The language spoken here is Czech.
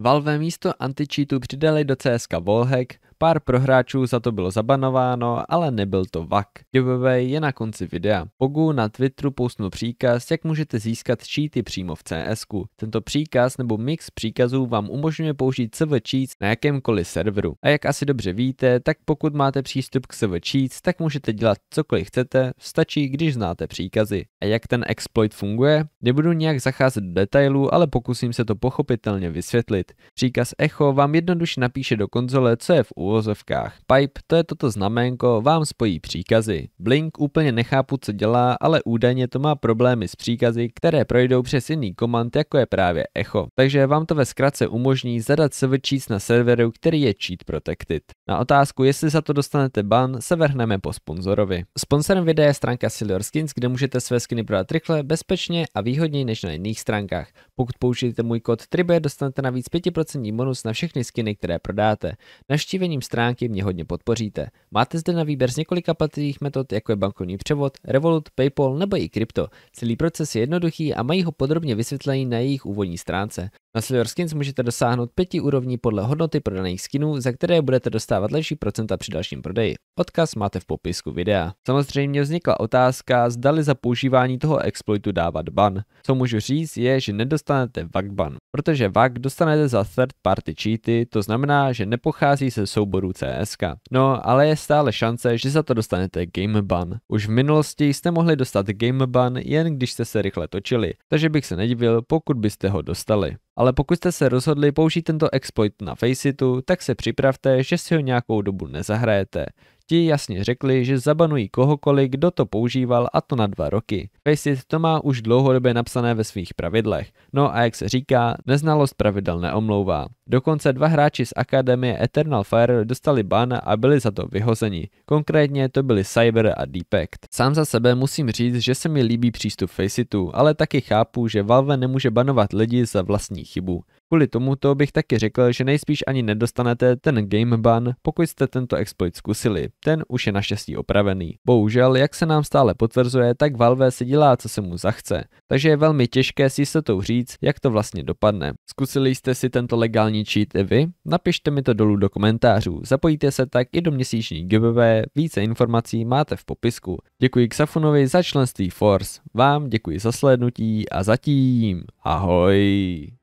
Valve místo anti-cheatů přidali do CSK Volhek, Pár prohráčů za to bylo zabanováno, ale nebyl to vak. Giveaway je na konci videa. Pogu na Twitteru pousnul příkaz, jak můžete získat cheaty přímo v cs -ku. Tento příkaz nebo mix příkazů vám umožňuje použít CV cheats na jakémkoliv serveru. A jak asi dobře víte, tak pokud máte přístup k CV cheats, tak můžete dělat cokoliv chcete, stačí, když znáte příkazy. A jak ten exploit funguje? Nebudu nějak zacházet do detailů, ale pokusím se to pochopitelně vysvětlit. Příkaz Echo vám jednoduše napíše do konzole, co je v úvozovkách. Pipe, to je toto znamenko, vám spojí příkazy. Blink úplně nechápu, co dělá, ale údajně to má problémy s příkazy, které projdou přes jiný komand, jako je právě echo. Takže vám to ve zkratce umožní zadat svčíc na serveru, který je cheat protected. Na otázku, jestli za to dostanete ban, se vrhneme po sponzorovi. Sponzorem videa je stránka Silver Skins, kde můžete své skiny prodat rychle, bezpečně a výhodněji než na jiných stránkách. Pokud použijete můj kód TRIBE, dostanete navíc 5% bonus na všechny skiny, které prodáte. Navštívením Nasazením stránky mě hodně podpoříte. Máte zde na výběr z několika platných metod, jako je bankovní převod, Revolut, PayPal nebo i krypto. Celý proces je jednoduchý a mají ho podrobně vysvětlený na jejich úvodní stránce. Na Silver Skins můžete dosáhnout pěti úrovní podle hodnoty prodaných skinů, za které budete dostávat lepší procenta při dalším prodeji. Odkaz máte v popisku videa. Samozřejmě vznikla otázka, zdali za používání toho exploitu dávat ban. Co můžu říct je, že nedostanete VAG ban, protože VAG dostanete za third party cheaty, to znamená, že nepochází se souboru CSK. No, ale je stále šance, že za to dostanete game ban. Už v minulosti jste mohli dostat game ban, jen když jste se rychle točili, takže bych se nedivil, pokud byste ho dostali ale pokud jste se rozhodli použít tento exploit na Faceitu, tak se připravte, že si ho nějakou dobu nezahrajete. Ti jasně řekli, že zabanují kohokoliv, kdo to používal a to na dva roky. Faceit to má už dlouhodobě napsané ve svých pravidlech. No a jak se říká, neznalost pravidel neomlouvá. Dokonce dva hráči z Akademie Eternal Fire dostali ban a byli za to vyhozeni. Konkrétně to byli Cyber a Deepact. Sám za sebe musím říct, že se mi líbí přístup Faceitu, ale taky chápu, že Valve nemůže banovat lidi za vlastní chybu. Kvůli tomuto bych taky řekl, že nejspíš ani nedostanete ten game ban, pokud jste tento exploit zkusili. Ten už je naštěstí opravený. Bohužel, jak se nám stále potvrzuje, tak Valve si dělá, co se mu zachce. Takže je velmi těžké si to říct, jak to vlastně dopadne. Zkusili jste si tento legální cheat i vy? Napište mi to dolů do komentářů. Zapojíte se tak i do měsíční GBV. více informací máte v popisku. Děkuji Xafunovi za členství Force, vám děkuji za slednutí a zatím ahoj.